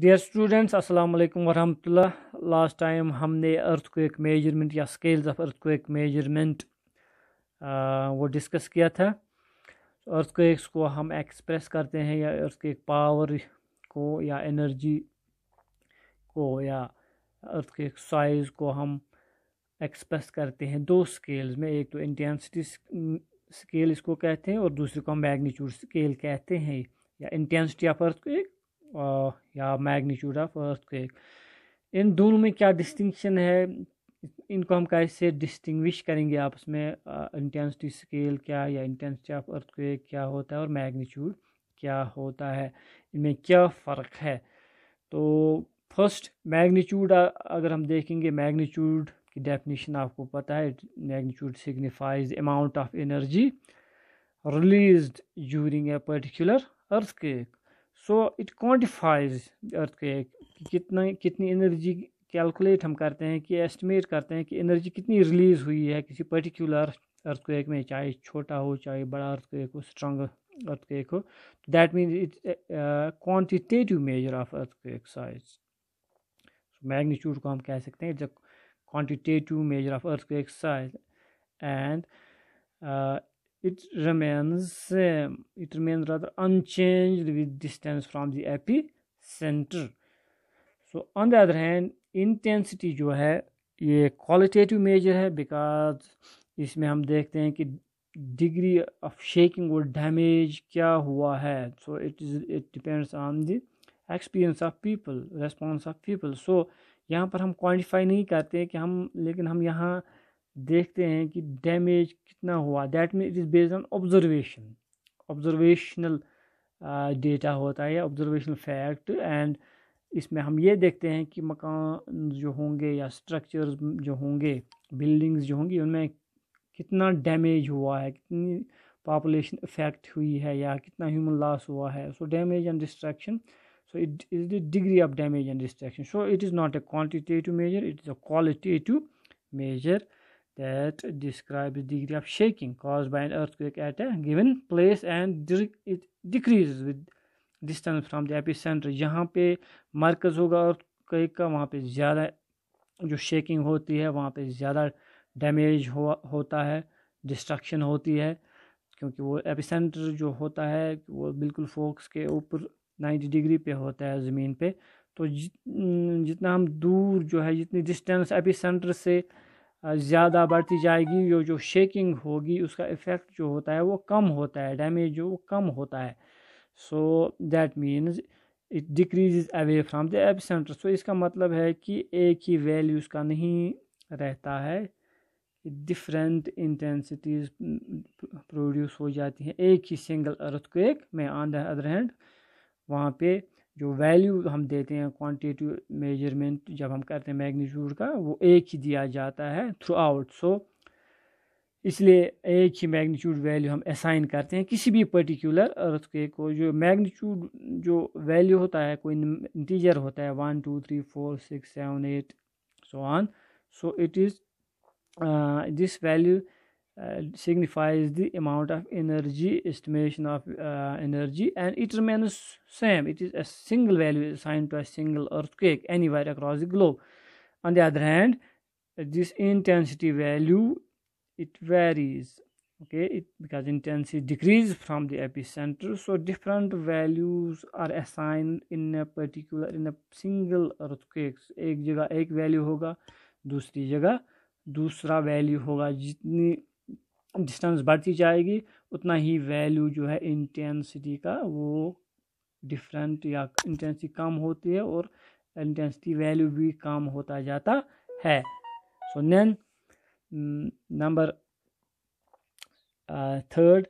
dear students अस्सलाम वालेकुम वरहमतुल्लाह last time हमने अर्थ को एक मेजरमेंट या स्केल्स ऑफ अर्थ को एक मेजरमेंट वो डिस्कस किया था अर्थ को हम एक्सप्रेस करते हैं या अर्थ के एक पावर को या एनर्जी को या अर्थ एक साइज़ को हम एक्सप्रेस करते हैं दो स्केल्स में एक तो इंटेंसिटी स्केल इसको कहते हैं और दूसरे को हम मैग्नीट्यूड स्केल कहते हैं या इंटेंसिटी ऑफ अर्थ एक या मैग्नीट्यूड ऑफ अर्थ क्वेक इन दोनों में क्या डिस्टिंक्शन है इनको हम कैसे डिस्टिंग्विश करेंगे आपस में इंटेंसिटी स्केल क्या या इंटेंसिटी ऑफ अर्थ क्वेक क्या होता है और मैग्नीट्यूड क्या होता है इनमें क्या फ़र्क है तो फर्स्ट मैग्नीट्यूड अगर हम देखेंगे मैग्नीट्यूड की डेफिनेशन आपको पता है magnitude signifies amount of energy released during a particular earthquake so it quantifies earthquake कितना कितनी एनर्जी कैलकुलेट हम करते हैं कि एस्टिमेट करते हैं कि एनर्जी कितनी रिलीज़ हुई है किसी पर्टिकुलर अर्थक्वेक में चाहे छोटा हो चाहे बड़ा अर्थक्वेक हो स्ट्रांग अर्थक्वेक हो that mean it quantitative measure of earthquake size magnitude को हम कह सकते हैं जब quantitative measure of earthquake size and it remains same it remains rather unchanged with distance from the epicenter so on the other hand intensity जो है ये qualitative major है बिकॉज इसमें हम देखते हैं कि डिग्री ऑफ शेकिंग और डैमेज क्या हुआ है so it is it depends on the experience of people response of people so यहाँ पर हम क्वान्टिफाई नहीं करते कि हम लेकिन हम यहाँ देखते हैं कि डैमेज कितना हुआ that mean it is based on observation observational data होता है ऑब्जर्वेशनल फैक्ट एंड इसमें हम ये देखते हैं कि मकान जो होंगे या स्ट्रक्चर्स जो होंगे बिल्डिंग्स जो होंगी उनमें कितना डैमेज हुआ है कितनी पॉपुलेशन इफेक्ट हुई है या कितना ह्यूमन लॉस हुआ है so damage and destruction so it is the degree of damage and destruction so it is not a quantitative measure it is a qualitative measure that describes the degree of shaking caused by an earthquake at a given place and it decreases with distance from the epicenter centre जहाँ पे मरकज़ होगा earthquake का वहाँ पे ज़्यादा जो shaking होती है वहाँ पे ज़्यादा डैमेज हो होता है डिस्ट्रक्शन होती है क्योंकि वो एपी सेंटर जो होता है वो बिल्कुल फोक्स के ऊपर 90 डिग्री पे होता है ज़मीन पे तो जितना हम दूर जो है जितनी डिस्टेंस एपी सेंटर से ज़्यादा बढ़ती जाएगी जो जो शेकिंग होगी उसका इफ़ेक्ट जो होता है वो कम होता है डैमेज जो वो कम होता है so that means it decrease away from the epicentre सो इसका मतलब है कि एक ही वैल्यू उसका नहीं रहता है डिफरेंट इंटेंसिटीज़ प्रोड्यूस हो जाती हैं एक ही सिंगल अर्थ अर्थक्वेक में ऑन द अदर हैंड वहाँ पे जो वैल्यू हम देते हैं क्वांटिटिव मेजरमेंट जब हम करते हैं मैग्नीट्यूड का वो एक ही दिया जाता है थ्रू आउट सो इसलिए एक ही मैग्नीट्यूड वैल्यू हम असाइन करते हैं किसी भी पर्टिकुलर अर्थ के को जो मैग्नीट्यूड जो वैल्यू होता है कोई इंटीजर होता है one two three four six seven eight so on so it is this value uh, signifies the amount of energy estimation of uh, energy and it remains same it is a single value assigned to a single earthquake anywhere across the globe on the other hand this intensity value it varies okay it because intensity decreases from the epicenter so different values are assigned in a particular in a single earthquake एक जगह एक value होगा दूसरी जगह दूसरा value होगा जितनी distance बढ़ती जाएगी उतना ही वैल्यू जो है इंटेंसिटी का वो डिफरेंट या इंटेंसिटी कम होती है और इंटेंसिटी वैल्यू भी कम होता जाता है so nine number third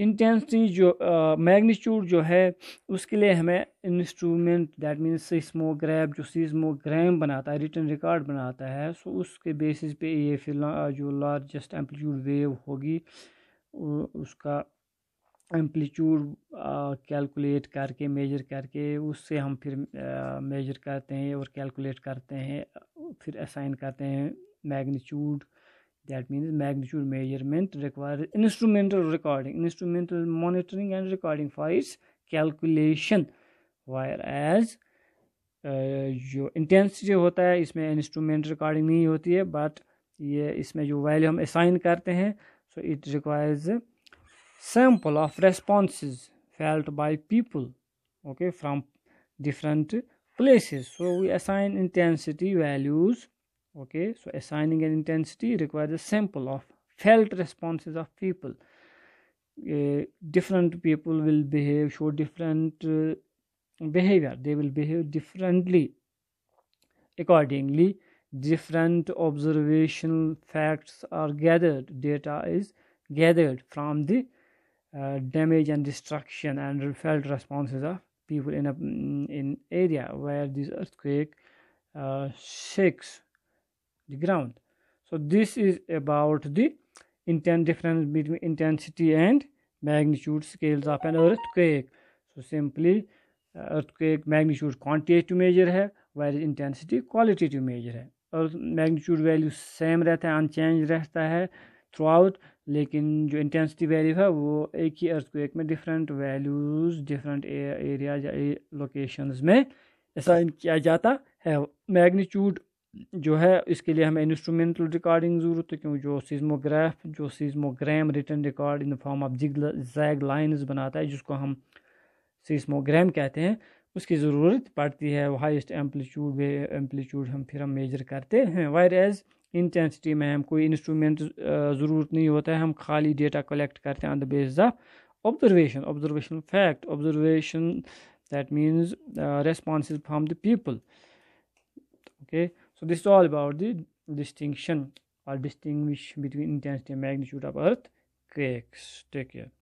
intensity जो मैग्नीट्यूड जो है उसके लिए हमें इंस्ट्रूमेंट दैट मीन सिस्मोग्राफ जो सीस्मोग्राम बनाता है रिटर्न रिकॉर्ड बनाता है सो उसके बेसिस पे ये फिर जो लार्जेस्ट एम्पलीट्यूड वेव होगी उसका एम्पलीट्यूड कैलकुलेट करके मेजर करके उससे हम फिर मेजर करते हैं और कैलकुलेट करते हैं फिर असाइन करते हैं magnitude that means magnitude measurement requires instrumental recording instrumental monitoring and recording for its calculation whereas जो इंटेंसिटी होता है इसमें इंस्ट्रूमेंट रिकॉर्डिंग नहीं होती है बट ये इसमें जो वैल्यू हम असाइन करते हैं so it requires sample of responses felt by people okay from different places so we assign intensity values okay so assigning an intensity requires a sample of felt responses of people uh, different people will behave show different uh, behavior they will behave differently accordingly different observational facts are gathered data is gathered from the uh, damage and destruction and felt responses of people in a in area where this earthquake uh, shakes the ground so this is about the intense difference between intensity and magnitude scales of an earthquake so simply earthquake magnitude quantitative measure hai whereas intensity qualitative measure hai और magnitude value same रहता है unchanged रहता है through out लेकिन जो intensity value है वो एक ही अर्थक्वेक में डिफरेंट वैल्यूज़ डिफरेंट एरिया या लोकेशंस में असाइन किया जाता है मैग्नीट्यूड जो है इसके लिए हमें इंस्ट्रूमेंटल रिकॉर्डिंग ज़रूरत है क्योंकि जो सीजमोग्राफ जो seismogram return record in the form of zig zag lines बनाता है जिसको हम सीजमोग्राम कहते हैं उसकी ज़रूरत पड़ती है हाइस्ट एम्पलीट्यूड एम्पलीट्यूड हम फिर हम मेजर करते हैं वायर एज़ इंटेंसिटी में हम कोई इंस्ट्रूमेंट ज़रूरत नहीं होता है हम खाली डेटा कलेक्ट करते हैं on the base of observation observation fact observation that means response from the people okay so this is all about the distinction or distinguish between intensity and magnitude of earth take care